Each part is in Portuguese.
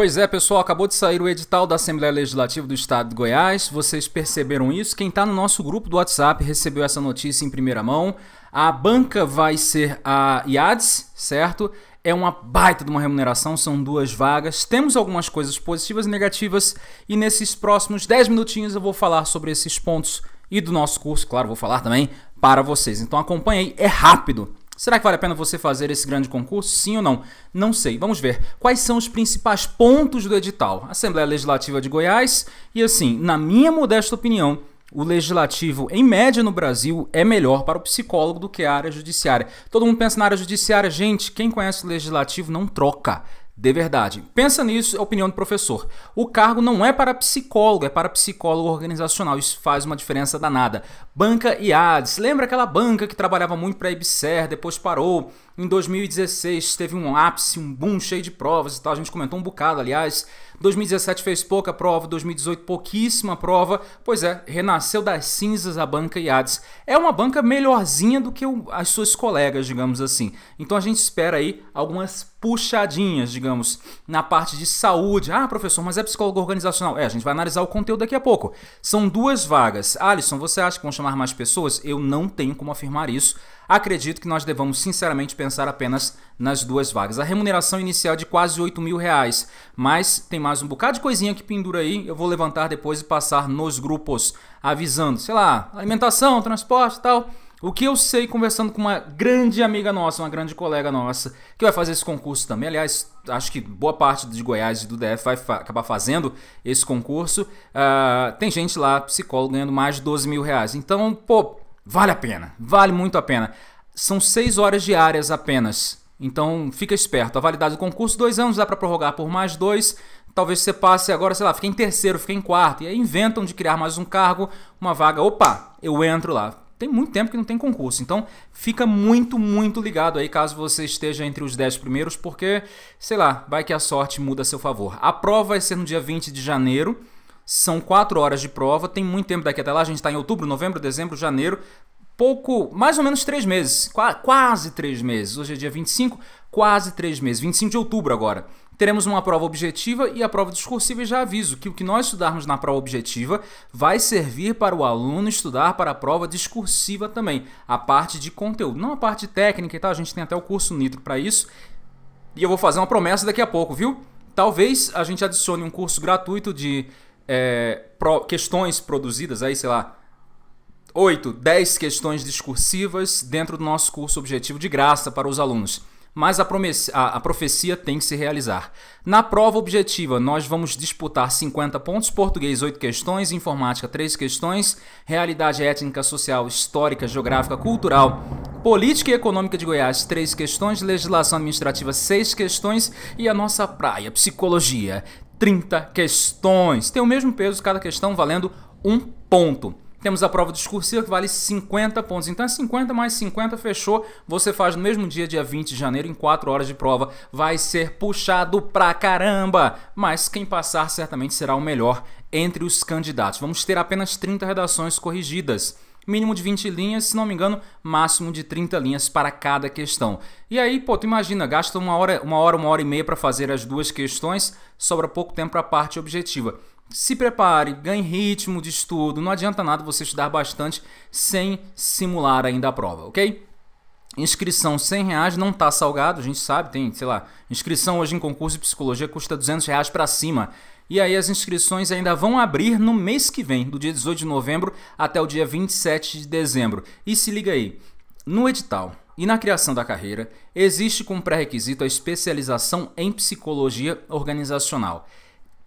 Pois é, pessoal, acabou de sair o edital da Assembleia Legislativa do Estado de Goiás. Vocês perceberam isso? Quem está no nosso grupo do WhatsApp recebeu essa notícia em primeira mão. A banca vai ser a IADES, certo? É uma baita de uma remuneração, são duas vagas. Temos algumas coisas positivas e negativas, e nesses próximos 10 minutinhos eu vou falar sobre esses pontos e do nosso curso, claro, vou falar também para vocês. Então acompanhe aí, é rápido. Será que vale a pena você fazer esse grande concurso? Sim ou não? Não sei. Vamos ver. Quais são os principais pontos do edital? Assembleia Legislativa de Goiás. E assim, na minha modesta opinião, o legislativo, em média no Brasil, é melhor para o psicólogo do que a área judiciária. Todo mundo pensa na área judiciária, gente, quem conhece o legislativo não troca de verdade. Pensa nisso, é a opinião do professor. O cargo não é para psicólogo, é para psicólogo organizacional. Isso faz uma diferença danada. Banca Iades Lembra aquela banca que trabalhava muito para a IBSER, depois parou? Em 2016 teve um ápice, um boom cheio de provas e tal. A gente comentou um bocado, aliás. 2017 fez pouca prova, 2018 pouquíssima prova. Pois é, renasceu das cinzas a banca IADES. É uma banca melhorzinha do que as suas colegas, digamos assim. Então a gente espera aí algumas puxadinhas, digamos, na parte de saúde. Ah, professor, mas é psicólogo organizacional. É, a gente vai analisar o conteúdo daqui a pouco. São duas vagas. Alisson, você acha que vão chamar mais pessoas? Eu não tenho como afirmar isso. Acredito que nós devamos sinceramente pensar apenas nas duas vagas. A remuneração inicial é de quase 8 mil reais, mas tem mais um bocado de coisinha que pendura aí. Eu vou levantar depois e passar nos grupos, avisando, sei lá, alimentação, transporte e tal. O que eu sei conversando com uma grande amiga nossa, uma grande colega nossa, que vai fazer esse concurso também. Aliás, acho que boa parte de Goiás e do DF vai fa acabar fazendo esse concurso. Uh, tem gente lá, psicólogo, ganhando mais de 12 mil reais. Então, pô, vale a pena. Vale muito a pena. São seis horas diárias apenas. Então, fica esperto. A validade do concurso, dois anos, dá para prorrogar por mais dois talvez você passe agora, sei lá, fica em terceiro, fica em quarto, e aí inventam de criar mais um cargo, uma vaga, opa, eu entro lá tem muito tempo que não tem concurso. Então, fica muito, muito ligado aí caso você esteja entre os 10 primeiros, porque, sei lá, vai que a sorte muda a seu favor. A prova vai ser no dia 20 de janeiro. São 4 horas de prova, tem muito tempo daqui até lá, a gente está em outubro, novembro, dezembro, janeiro, pouco, mais ou menos 3 meses, quase 3 meses. Hoje é dia 25, quase 3 meses, 25 de outubro agora. Teremos uma prova objetiva e a prova discursiva, e já aviso que o que nós estudarmos na prova objetiva vai servir para o aluno estudar para a prova discursiva também, a parte de conteúdo, não a parte técnica e tal, a gente tem até o curso Nitro para isso. E eu vou fazer uma promessa daqui a pouco, viu? Talvez a gente adicione um curso gratuito de é, pro, questões produzidas aí, sei lá, 8, 10 questões discursivas dentro do nosso curso objetivo de graça para os alunos mas a, a, a, profecia tem que se realizar. Na prova objetiva, nós vamos disputar 50 pontos, português 8 questões, informática 3 questões, realidade étnica, social, histórica, geográfica, cultural, política e econômica de Goiás 3 questões, legislação administrativa 6 questões e a nossa praia, psicologia, 30 questões. Tem o mesmo peso cada questão valendo um ponto. Temos a prova discursiva que vale 50 pontos. Então é 50 mais 50, fechou. Você faz no mesmo dia, dia 20 de janeiro, em 4 horas de prova. Vai ser puxado pra caramba! Mas quem passar certamente será o melhor entre os candidatos. Vamos ter apenas 30 redações corrigidas mínimo de 20 linhas, se não me engano, máximo de 30 linhas para cada questão. E aí, pô, tu imagina, gasta uma hora, uma hora, uma hora e meia para fazer as duas questões, sobra pouco tempo para a parte objetiva se prepare, ganhe ritmo de estudo. Não adianta nada você estudar bastante sem simular ainda a prova, ok? Inscrição 100 reais não tá salgado, a gente sabe, tem, sei lá, inscrição hoje em concurso de psicologia custa 200 reais para cima. E aí as inscrições ainda vão abrir no mês que vem, do dia 18 de novembro até o dia 27 de dezembro. E se liga aí, no edital e na criação da carreira existe como pré-requisito a especialização em psicologia organizacional.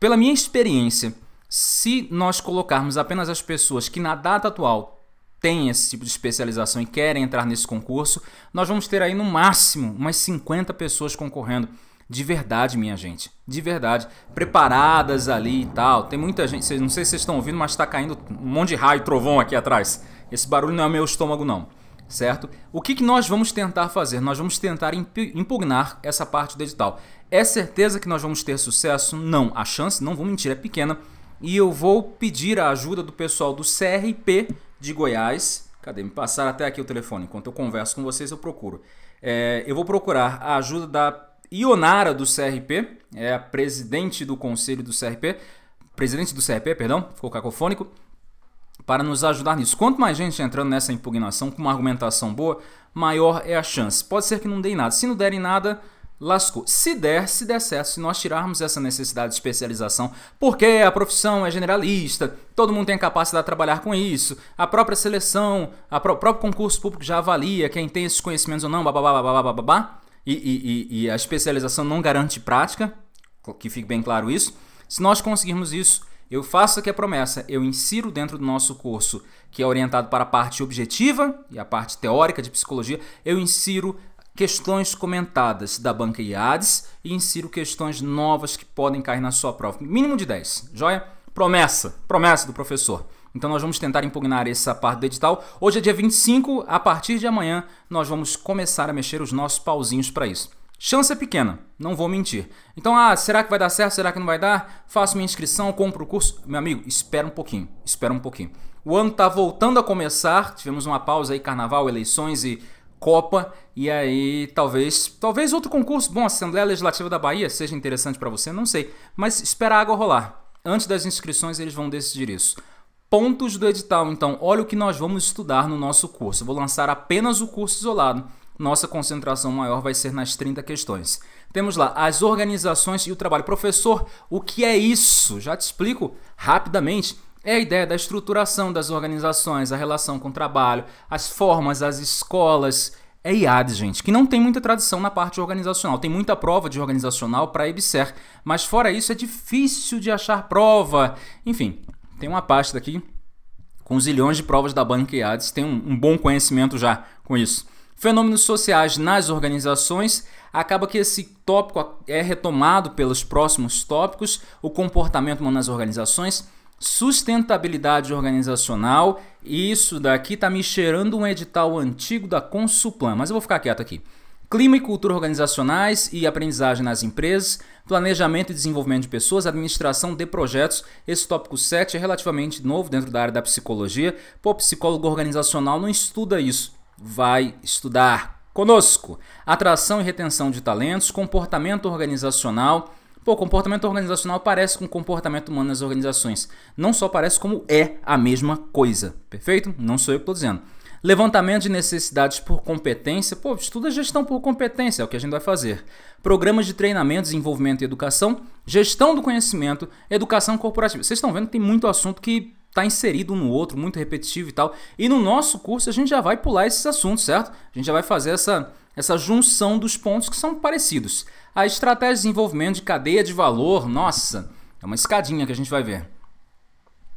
Pela minha experiência, se nós colocarmos apenas as pessoas que na data atual têm esse tipo de especialização e querem entrar nesse concurso, nós vamos ter aí no máximo umas 50 pessoas concorrendo. De verdade, minha gente. De verdade. Preparadas ali e tal. Tem muita gente. Não sei se vocês estão ouvindo, mas está caindo um monte de raio trovão aqui atrás. Esse barulho não é meu estômago, não certo? O que, que nós vamos tentar fazer? Nós vamos tentar impugnar essa parte do edital. É certeza que nós vamos ter sucesso? Não. A chance, não vou mentir, é pequena. E eu vou pedir a ajuda do pessoal do CRP de Goiás. Cadê? Me passar até aqui o telefone. Enquanto eu converso com vocês, eu procuro. É, eu vou procurar a ajuda da Ionara do CRP, é a presidente do conselho do CRP, presidente do CRP, perdão, ficou cacofônico, para nos ajudar nisso. Quanto mais gente entrando nessa impugnação com uma argumentação boa, maior é a chance. Pode ser que não dê nada. Se não derem nada, lascou. Se der, se der certo, se nós tirarmos essa necessidade de especialização, porque a profissão é generalista, todo mundo tem capacidade de trabalhar com isso, a própria seleção, o pró próprio concurso público já avalia quem tem esses conhecimentos ou não, babá, babá, babá, babá, e, e, e, e a especialização não garante prática, que fique bem claro isso. Se nós conseguirmos isso, eu faço aqui a promessa, eu insiro dentro do nosso curso, que é orientado para a parte objetiva e a parte teórica de psicologia, eu insiro questões comentadas da banca IADES e insiro questões novas que podem cair na sua prova. Mínimo de 10, joia? Promessa, promessa do professor. Então nós vamos tentar impugnar essa parte do edital. Hoje é dia 25, a partir de amanhã nós vamos começar a mexer os nossos pauzinhos para isso. Chance é pequena, não vou mentir. Então, ah, será que vai dar certo? Será que não vai dar? Faço minha inscrição, compro o curso. Meu amigo, espera um pouquinho, espera um pouquinho. O ano tá voltando a começar, tivemos uma pausa aí, carnaval, eleições e Copa e aí talvez talvez outro concurso, bom, a Assembleia Legislativa da Bahia seja interessante para você, não sei, mas espera a água rolar. Antes das inscrições eles vão decidir isso. Pontos do edital, então, olha o que nós vamos estudar no nosso curso. Eu vou lançar apenas o curso isolado nossa concentração maior vai ser nas 30 questões. Temos lá as organizações e o trabalho. Professor, o que é isso? Já te explico rapidamente. É a ideia da estruturação das organizações, a relação com o trabalho, as formas, as escolas. É IADES, gente, que não tem muita tradição na parte organizacional. Tem muita prova de organizacional para a EBSER, mas fora isso é difícil de achar prova. Enfim, tem uma pasta aqui com zilhões de provas da banca IADs. Tem um, um bom conhecimento já com isso fenômenos sociais nas organizações, acaba que esse tópico é retomado pelos próximos tópicos, o comportamento humano nas organizações, sustentabilidade organizacional, e isso daqui está me cheirando um edital antigo da Consuplan, mas eu vou ficar quieto aqui. Clima e cultura organizacionais e aprendizagem nas empresas, planejamento e desenvolvimento de pessoas, administração de projetos. Esse tópico 7 é relativamente novo dentro da área da psicologia. Pô, psicólogo organizacional não estuda isso vai estudar conosco. Atração e retenção de talentos, comportamento organizacional. Pô, comportamento organizacional parece com comportamento humano nas organizações. Não só parece como é a mesma coisa. Perfeito? Não sou eu que estou dizendo. Levantamento de necessidades por competência. Pô, estuda gestão por competência, é o que a gente vai fazer. Programas de treinamento, desenvolvimento e educação. Gestão do conhecimento. Educação corporativa. Vocês estão vendo que tem muito assunto que tá inserido um no outro, muito repetitivo e tal. E no nosso curso a gente já vai pular esses assuntos, certo? A gente já vai fazer essa, essa junção dos pontos que são parecidos. A estratégia de desenvolvimento de cadeia de valor, nossa, é uma escadinha que a gente vai ver.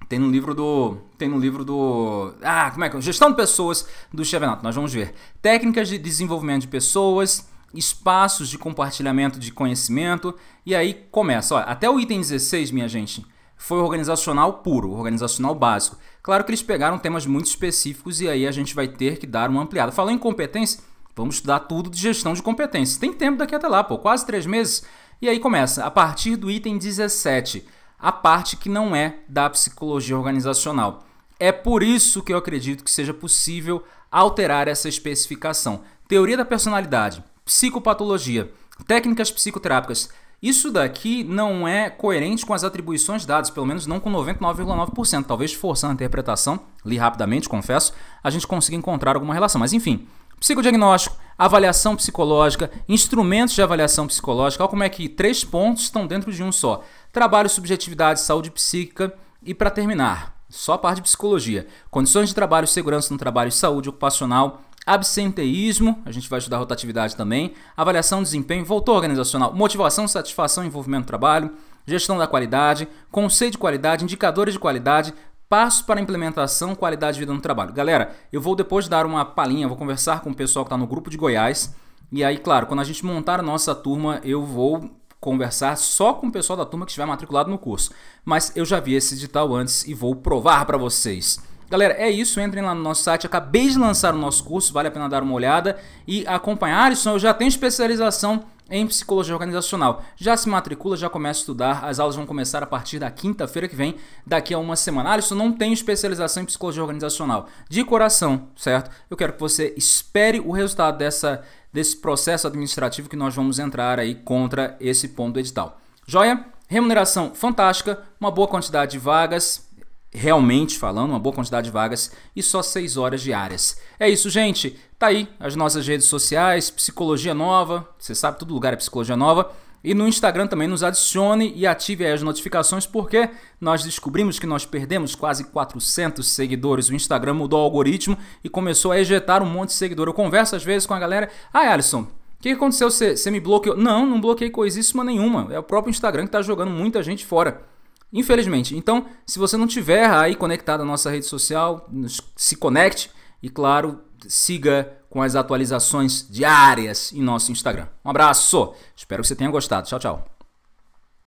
Tem no livro do. Tem no livro do. Ah, como é que é? Gestão de pessoas do Chevenato. Nós vamos ver. Técnicas de desenvolvimento de pessoas, espaços de compartilhamento de conhecimento. E aí começa. Ó, até o item 16, minha gente foi organizacional puro, organizacional básico. Claro que eles pegaram temas muito específicos e aí a gente vai ter que dar uma ampliada. Falando em competência, vamos estudar tudo de gestão de competências. Tem tempo daqui até lá, pô, quase três meses. E aí começa, a partir do item 17, a parte que não é da psicologia organizacional. É por isso que eu acredito que seja possível alterar essa especificação. Teoria da personalidade, psicopatologia, técnicas psicoterápicas, isso daqui não é coerente com as atribuições dadas, pelo menos não com 99,9%. Talvez forçando a interpretação, li rapidamente, confesso, a gente consiga encontrar alguma relação. Mas enfim, psicodiagnóstico, avaliação psicológica, instrumentos de avaliação psicológica, olha como é que três pontos estão dentro de um só. Trabalho, subjetividade, saúde psíquica e para terminar, só a parte de psicologia, condições de trabalho, segurança no trabalho, saúde ocupacional, absenteísmo, a gente vai estudar rotatividade também, avaliação desempenho, voltou organizacional, motivação, satisfação, envolvimento no trabalho, gestão da qualidade, conceito de qualidade, indicadores de qualidade, passos para implementação, qualidade de vida no trabalho. Galera, eu vou depois dar uma palhinha, vou conversar com o pessoal que está no grupo de Goiás, e aí, claro, quando a gente montar a nossa turma, eu vou conversar só com o pessoal da turma que estiver matriculado no curso. Mas eu já vi esse edital antes e vou provar para vocês. Galera, é isso. Entrem lá no nosso site. Acabei de lançar o nosso curso, vale a pena dar uma olhada e acompanhar. Isso eu já tenho especialização em psicologia organizacional. Já se matricula, já começa a estudar. As aulas vão começar a partir da quinta-feira que vem, daqui a uma semana. Alisson, não tenho especialização em psicologia organizacional. De coração, certo? Eu quero que você espere o resultado dessa, desse processo administrativo que nós vamos entrar aí contra esse ponto do edital. Joia? Remuneração fantástica, uma boa quantidade de vagas, realmente falando, uma boa quantidade de vagas e só 6 horas diárias. É isso, gente. Tá aí as nossas redes sociais, Psicologia Nova, você sabe, todo lugar é Psicologia Nova. E no Instagram também nos adicione e ative as notificações, porque nós descobrimos que nós perdemos quase 400 seguidores. O Instagram mudou o algoritmo e começou a ejetar um monte de seguidor. Eu converso às vezes com a galera. Ah, Alisson, o que aconteceu? Você me bloqueou? Não, não bloqueei coisíssima nenhuma. É o próprio Instagram que está jogando muita gente fora. Infelizmente. Então, se você não tiver aí conectado à nossa rede social, se conecte e, claro, siga com as atualizações diárias em nosso Instagram. Um abraço! Espero que você tenha gostado. Tchau, tchau.